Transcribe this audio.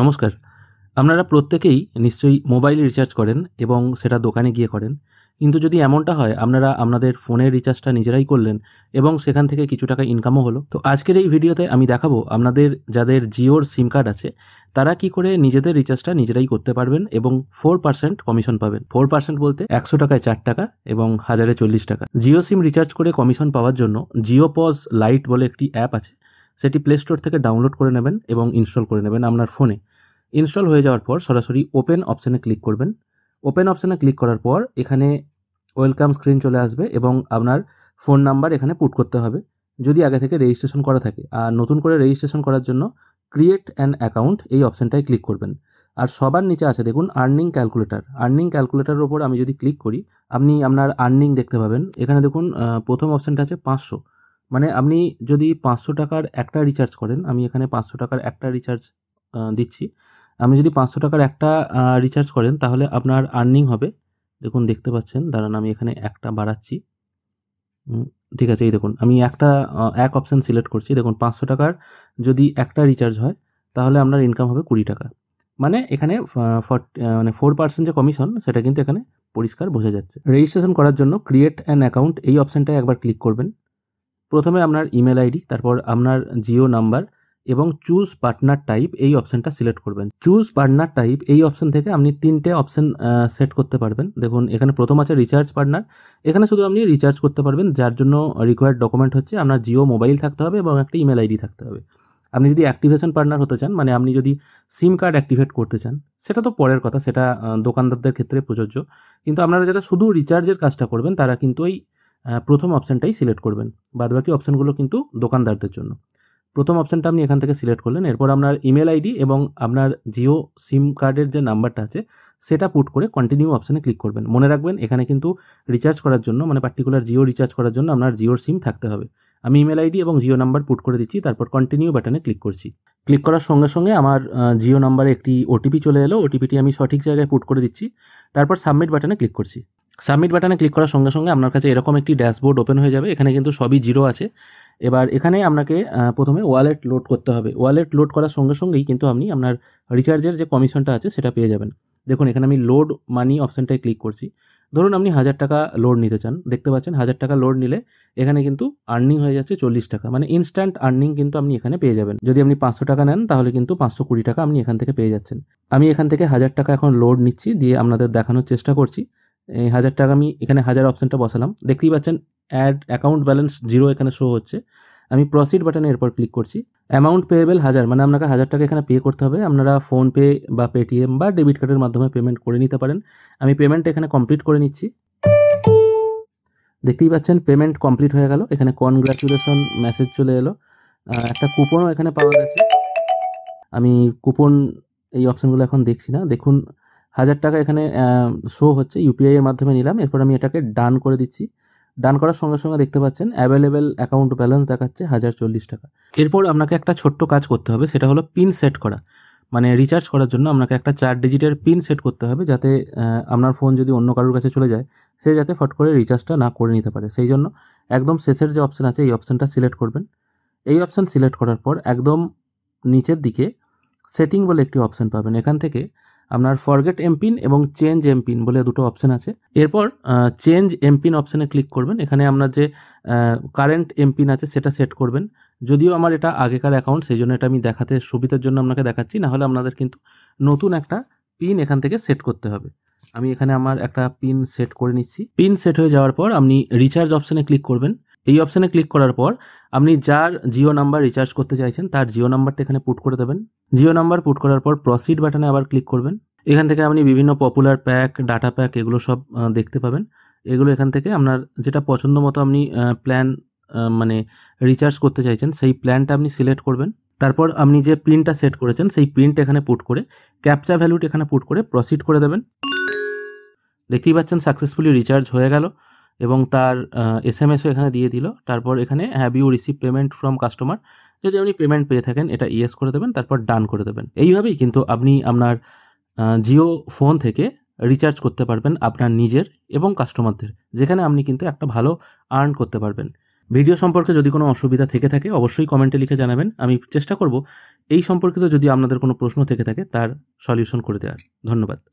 নমস্কার আপনারা প্রত্যেকেই নিশ্চয়ই মোবাইল রিচার্জ করেন এবং সেটা দোকানে গিয়ে করেন কিন্তু যদি এমনটা হয় আপনারা আপনাদের ফোনের রিচার্জটা নিজেরাই করলেন এবং সেখান থেকে কিছু টাকা ইনকামও হলো তো আজকের এই ভিডিওতে আমি দেখাবো আপনাদের যাদের জিওর সিম কার্ড আছে তারা কি করে নিজেদের রিচার্জটা নিজেরাই করতে পারবেন এবং ফোর পার্সেন্ট কমিশন পাবেন ফোর পার্সেন্ট বলতে একশো টাকায় চার টাকা এবং হাজারে চল্লিশ টাকা জিও সিম রিচার্জ করে কমিশন পাওয়ার জন্য জিও পজ লাইট বলে একটি অ্যাপ আছে সেটি প্লে স্টোর থেকে ডাউনলোড করে নেবেন এবং ইনস্টল করে নেবেন আপনার ফোনে ইনস্টল হয়ে যাওয়ার পর সরাসরি ওপেন অপশানে ক্লিক করবেন ওপেন অপশানে ক্লিক করার পর এখানে ওয়েলকাম স্ক্রিন চলে আসবে এবং আপনার ফোন নাম্বার এখানে পুট করতে হবে যদি আগে থেকে রেজিস্ট্রেশন করা থাকে আর নতুন করে রেজিস্ট্রেশন করার জন্য ক্রিয়েট অ্যান অ্যাকাউন্ট এই অপশানটায় ক্লিক করবেন আর সবার নিচে আছে দেখুন আর্নিং ক্যালকুলেটার আর্নিং ক্যালকুলেটারের ওপর আমি যদি ক্লিক করি আপনি আপনার আর্নিং দেখতে পাবেন এখানে দেখুন প্রথম অপশানটা আছে পাঁচশো মানে আপনি যদি পাঁচশো টাকার একটা রিচার্জ করেন আমি এখানে পাঁচশো টাকার একটা রিচার্জ দিচ্ছি আপনি যদি পাঁচশো টাকার একটা রিচার্জ করেন তাহলে আপনার আর্নিং হবে দেখুন দেখতে পাচ্ছেন দাঁড়ান আমি এখানে একটা বাড়াচ্ছি ঠিক আছে এই দেখুন আমি একটা এক অপশান সিলেক্ট করছি দেখুন পাঁচশো টাকার যদি একটা রিচার্জ হয় তাহলে আপনার ইনকাম হবে কুড়ি টাকা মানে এখানে মানে ফোর পার্সেন্ট যে কমিশন সেটা কিন্তু এখানে পরিষ্কার বোঝা যাচ্ছে রেজিস্ট্রেশন করার জন্য ক্রিয়েট অ্যান অ্যাকাউন্ট এই অপশানটায় একবার ক্লিক করবেন প্রথমে আপনার ইমেল আইডি তারপর আপনার জিও নাম্বার এবং চুজ পার্টনার টাইপ এই অপশানটা সিলেক্ট করবেন চুজ পার্টনার টাইপ এই অপশান থেকে আপনি তিনটে অপশান সেট করতে পারবেন দেখুন এখানে প্রথম আছে রিচার্জ পার্টনার এখানে শুধু আপনি রিচার্জ করতে পারবেন যার জন্য রিকোয়ার্ড ডকুমেন্ট হচ্ছে আপনার জিও মোবাইল থাকতে হবে এবং একটা ইমেল আইডি থাকতে হবে আপনি যদি অ্যাক্টিভেশন পার্টনার হতে চান মানে আপনি যদি সিম কার্ড অ্যাক্টিভেট করতে চান সেটা তো পরের কথা সেটা দোকানদারদের ক্ষেত্রে প্রযোজ্য কিন্তু আপনারা যারা শুধু রিচার্জের কাজটা করবেন তারা কিন্তু ওই প্রথম অপশানটাই সিলেক্ট করবেন বাদ বাকি অপশানগুলো কিন্তু দোকানদারদের জন্য প্রথম অপশানটা আপনি এখান থেকে সিলেক্ট করলেন এরপর আপনার ইমেল আইডি এবং আপনার জিও সিম কার্ডের যে নাম্বারটা আছে সেটা পুট করে কন্টিনিউ অপশানে ক্লিক করবেন মনে রাখবেন এখানে কিন্তু রিচার্জ করার জন্য মানে পার্টিকুলার জিও রিচার্জ করার জন্য আপনার জিওর সিম থাকতে হবে আমি ইমেল আইডি এবং জিও নাম্বার পুট করে দিচ্ছি তারপর কন্টিনিউ বাটনে ক্লিক করছি ক্লিক করার সঙ্গে সঙ্গে আমার জিও নাম্বারে একটি ওটিপি চলে এলো ওটিপিটি আমি সঠিক জায়গায় পুট করে দিচ্ছি তারপর সাবমিট বাটনে ক্লিক করছি সাবমিট বাটনে ক্লিক করার সঙ্গে সঙ্গে আপনার কাছে এরকম একটি ড্যাশবোর্ড ওপেন হয়ে যাবে এখানে কিন্তু সবই জিরো আছে এবার এখানে আপনাকে প্রথমে ওয়ালেট লোড করতে হবে ওয়ালেট লোড করার সঙ্গে সঙ্গেই কিন্তু আপনি আপনার রিচার্জের যে কমিশনটা আছে সেটা পেয়ে যাবেন দেখুন এখানে আমি লোড মানি অপশানটায় ক্লিক করছি ধরুন আপনি হাজার টাকা লোড নিতে চান দেখতে পাচ্ছেন হাজার টাকা লোড নিলে এখানে কিন্তু আর্নিং হয়ে যাচ্ছে চল্লিশ টাকা মানে ইনস্ট্যান্ট আর্নিং কিন্তু আপনি এখানে পেয়ে যাবেন যদি আপনি পাঁচশো টাকা নেন তাহলে কিন্তু পাঁচশো কুড়ি টাকা আপনি এখান থেকে পেয়ে যাচ্ছেন আমি এখান থেকে হাজার টাকা এখন লোড নিচ্ছি দিয়ে আপনাদের দেখানোর চেষ্টা করছি এই হাজার টাকা আমি এখানে হাজার অপশানটা বসালাম দেখতেই পাচ্ছেন অ্যাড অ্যাকাউন্ট ব্যালেন্স জিরো এখানে শো হচ্ছে আমি প্রসিড বাটনে এরপর ক্লিক করছি অ্যামাউন্ট পেয়েবেল হাজার মানে আপনাকে হাজার টাকা এখানে পে করতে হবে আপনারা ফোনপে বা পেটিএম বা ডেবিট কার্ডের মাধ্যমে পেমেন্ট করে নিতে পারেন আমি পেমেন্ট এখানে কমপ্লিট করে নিচ্ছি দেখতেই পাচ্ছেন পেমেন্ট কমপ্লিট হয়ে গেল এখানে কনগ্রাচুলেশন মেসেজ চলে এলো একটা কুপনও এখানে পাওয়া গেছে আমি কুপন এই অপশানগুলো এখন দেখছি না দেখুন হাজার টাকা এখানে শো হচ্ছে ইউপিআই এর মাধ্যমে নিলাম এরপর আমি এটাকে ডান করে দিচ্ছি ডান করার সঙ্গে সঙ্গে দেখতে পাচ্ছেন অ্যাভেলেবেল অ্যাকাউন্ট ব্যালেন্স দেখাচ্ছে হাজার চল্লিশ টাকা এরপর আপনাকে একটা ছোট্ট কাজ করতে হবে সেটা হলো পিন সেট করা মানে রিচার্জ করার জন্য আপনাকে একটা চার ডিজিটের পিন সেট করতে হবে যাতে আপনার ফোন যদি অন্য কারোর কাছে চলে যায় সে যাতে ফট করে রিচার্জটা না করে নিতে পারে সেই জন্য একদম শেষের যে অপশান আছে এই অপশানটা সিলেক্ট করবেন এই অপশান সিলেক্ট করার পর একদম নিচের দিকে সেটিং বলে একটি অপশান পাবেন এখান থেকে আপনার ফরগেট এমপিন এবং চেঞ্জ এমপিন বলে দুটো অপশান আছে এরপর চেঞ্জ এমপিন অপশানে ক্লিক করবেন এখানে আপনার যে কারেন্ট এমপিন আছে সেটা সেট করবেন যদিও আমার এটা আগেকার অ্যাকাউন্ট সেই জন্য এটা আমি দেখাতে সুবিধার জন্য আপনাকে দেখাচ্ছি নাহলে আপনাদের কিন্তু নতুন একটা পিন এখান থেকে সেট করতে হবে আমি এখানে আমার একটা পিন সেট করে নিচ্ছি পিন সেট হয়ে যাওয়ার পর আপনি রিচার্জ অপশানে ক্লিক করবেন এই অপশানে ক্লিক করার পর আপনি যার জিও নাম্বার রিচার্জ করতে চাইছেন তার জিও নাম্বারটা এখানে পুট করে দেবেন জিও নাম্বার পুট করার পর প্রসিড বাটনে আবার ক্লিক করবেন এখান থেকে আপনি বিভিন্ন পপুলার প্যাক ডাটা প্যাক এগুলো সব দেখতে পাবেন এগুলো এখান থেকে আপনার যেটা পছন্দ মতো আপনি প্ল্যান মানে রিচার্জ করতে চাইছেন সেই প্ল্যানটা আপনি সিলেক্ট করবেন তারপর আপনি যে পিনটা সেট করেছেন সেই পিনটা এখানে পুট করে ক্যাপচা ভ্যালুটি এখানে পুট করে প্রসিড করে দেবেন দেখতেই পাচ্ছেন সাকসেসফুলি রিচার্জ হয়ে গেল এবং তার এস এম এসও এখানে দিয়ে দিল তারপর এখানে have you receive payment from customer যদি আপনি পেমেন্ট পেয়ে থাকেন এটা ইয়েস করে দেবেন তারপর ডান করে দেবেন এইভাবেই কিন্তু আপনি আপনার জিও ফোন থেকে রিচার্জ করতে পারবেন আপনার নিজের এবং কাস্টমারদের যেখানে আপনি কিন্তু একটা ভালো আর্ন করতে পারবেন ভিডিও সম্পর্কে যদি কোনো অসুবিধা থেকে থাকে অবশ্যই কমেন্টে লিখে জানাবেন আমি চেষ্টা করব এই সম্পর্কিত যদি আপনাদের কোনো প্রশ্ন থেকে থাকে তার সলিউশন করে দেওয়ার ধন্যবাদ